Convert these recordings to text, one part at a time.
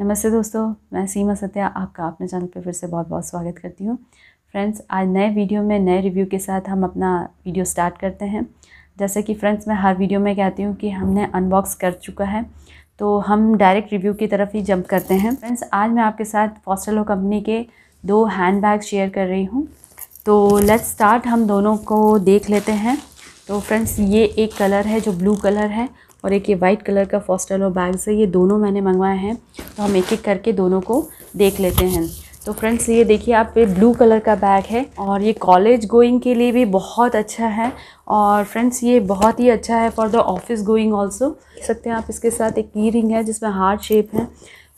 नमस्ते दोस्तों मैं सीमा सत्या आपका अपने चैनल पर फिर से बहुत बहुत स्वागत करती हूँ फ्रेंड्स आज नए वीडियो में नए रिव्यू के साथ हम अपना वीडियो स्टार्ट करते हैं जैसे कि फ्रेंड्स मैं हर वीडियो में कहती हूँ कि हमने अनबॉक्स कर चुका है तो हम डायरेक्ट रिव्यू की तरफ ही जंप करते हैं फ्रेंड्स आज मैं आपके साथ फॉस्टलो कंपनी के दो हैंड बैग शेयर कर रही हूँ तो लेट्स स्टार्ट हम दोनों को देख लेते हैं तो फ्रेंड्स ये एक कलर है जो ब्लू कलर है और एक ये वाइट कलर का फॉस्टेलो बैग्स है ये दोनों मैंने मंगवाए हैं तो हम एक एक करके दोनों को देख लेते हैं तो फ्रेंड्स ये देखिए आप ये ब्लू कलर का बैग है और ये कॉलेज गोइंग के लिए भी बहुत अच्छा है और फ्रेंड्स ये बहुत ही अच्छा है for the office going also देख सकते हैं आप इसके साथ एक ई रिंग है जिसमें हार्ड शेप है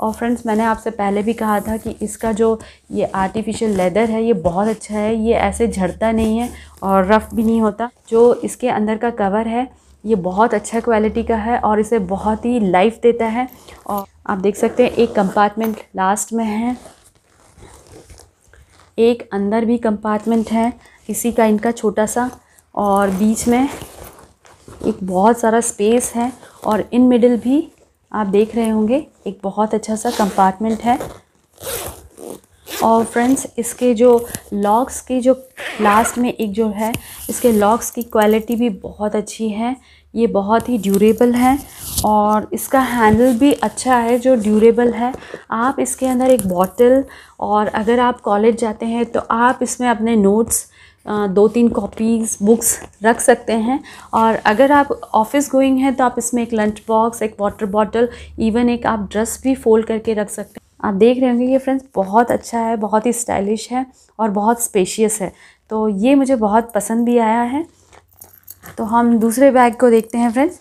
और फ्रेंड्स मैंने आपसे पहले भी कहा था कि इसका जो ये आर्टिफिशियल लेदर है ये बहुत अच्छा है ये ऐसे झड़ता नहीं है और रफ़ भी नहीं होता जो इसके अंदर का कवर है ये बहुत अच्छा क्वालिटी का है और इसे बहुत ही लाइफ देता है और आप देख सकते हैं एक कंपार्टमेंट लास्ट में है एक अंदर भी कंपार्टमेंट है इसी का इनका छोटा सा और बीच में एक बहुत सारा स्पेस है और इन मिडल भी आप देख रहे होंगे एक बहुत अच्छा सा कंपार्टमेंट है और फ्रेंड्स इसके जो लॉक्स के जो लास्ट में एक जो है इसके लॉक्स की क्वालिटी भी बहुत अच्छी है ये बहुत ही ड्यूरेबल है और इसका हैंडल भी अच्छा है जो ड्यूरेबल है आप इसके अंदर एक बॉटल और अगर आप कॉलेज जाते हैं तो आप इसमें अपने नोट्स दो तीन कॉपीज़ बुक्स रख सकते हैं और अगर आप ऑफिस गोइंग हैं तो आप इसमें एक लंच बॉक्स एक वाटर बॉटल इवन एक आप ड्रेस भी फोल्ड करके रख सकते हैं आप देख रहे होंगे ये फ्रेंड्स बहुत अच्छा है बहुत ही स्टाइलिश है और बहुत स्पेशियस है तो ये मुझे बहुत पसंद भी आया है तो हम दूसरे बैग को देखते हैं फ्रेंड्स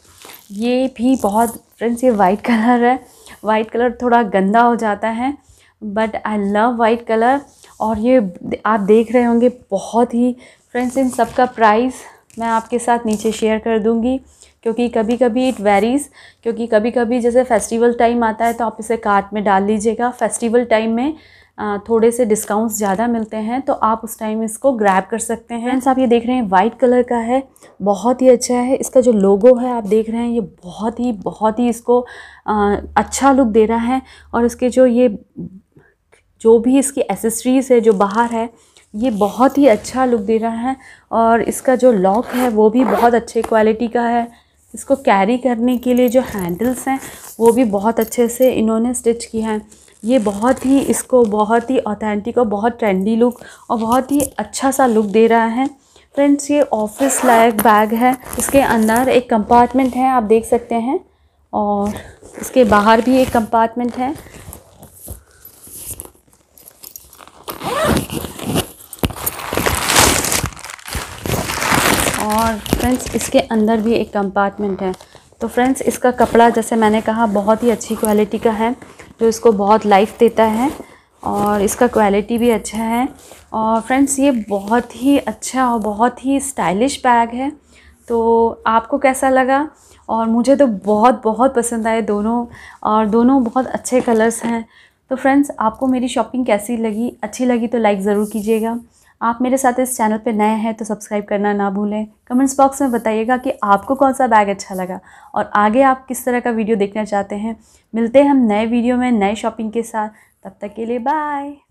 ये भी बहुत फ्रेंड्स ये वाइट कलर है वाइट कलर थोड़ा गंदा हो जाता है but I love white colour और ये आप देख रहे होंगे बहुत ही फ्रेंड्स इन सब का प्राइस मैं आपके साथ नीचे शेयर कर दूँगी क्योंकि कभी कभी इट वेरीज़ क्योंकि कभी कभी जैसे फेस्टिवल टाइम आता है तो आप इसे कार्ट में डाल लीजिएगा फेस्टिवल टाइम में थोड़े से डिस्काउंट्स ज़्यादा मिलते हैं तो आप उस टाइम इसको ग्रैब कर सकते हैं फ्रेंड्स आप ये देख रहे हैं वाइट कलर का है बहुत ही अच्छा है इसका जो लोगो है आप देख रहे हैं ये बहुत ही बहुत ही इसको आ, अच्छा लुक दे रहा है और इसके जो ये जो भी इसकी एसेसरीज़ है जो बाहर है ये बहुत ही अच्छा लुक दे रहा है और इसका जो लॉक है वो भी बहुत अच्छे क्वालिटी का है इसको कैरी करने के लिए जो हैंडल्स हैं वो भी बहुत अच्छे से इन्होंने स्टिच की हैं ये बहुत ही इसको बहुत ही ऑथेंटिक और बहुत ट्रेंडी लुक और बहुत ही अच्छा सा लुक दे रहा है फ्रेंड्स ये ऑफिस लायक बैग है इसके अंदर एक कंपार्टमेंट है आप देख सकते हैं और इसके बाहर भी एक कंपार्टमेंट है और फ्रेंड्स इसके अंदर भी एक कंपार्टमेंट है तो फ्रेंड्स इसका कपड़ा जैसे मैंने कहा बहुत ही अच्छी क्वालिटी का है जो इसको बहुत लाइफ देता है और इसका क्वालिटी भी अच्छा है और फ्रेंड्स ये बहुत ही अच्छा और बहुत ही स्टाइलिश बैग है तो आपको कैसा लगा और मुझे तो बहुत बहुत पसंद आए दोनों और दोनों बहुत अच्छे कलर्स हैं तो फ्रेंड्स आपको मेरी शॉपिंग कैसी लगी अच्छी लगी तो लाइक ज़रूर कीजिएगा आप मेरे साथ इस चैनल पर नए हैं तो सब्सक्राइब करना ना भूलें कमेंट्स बॉक्स में बताइएगा कि आपको कौन सा बैग अच्छा लगा और आगे आप किस तरह का वीडियो देखना चाहते हैं मिलते हैं हम नए वीडियो में नए शॉपिंग के साथ तब तक के लिए बाय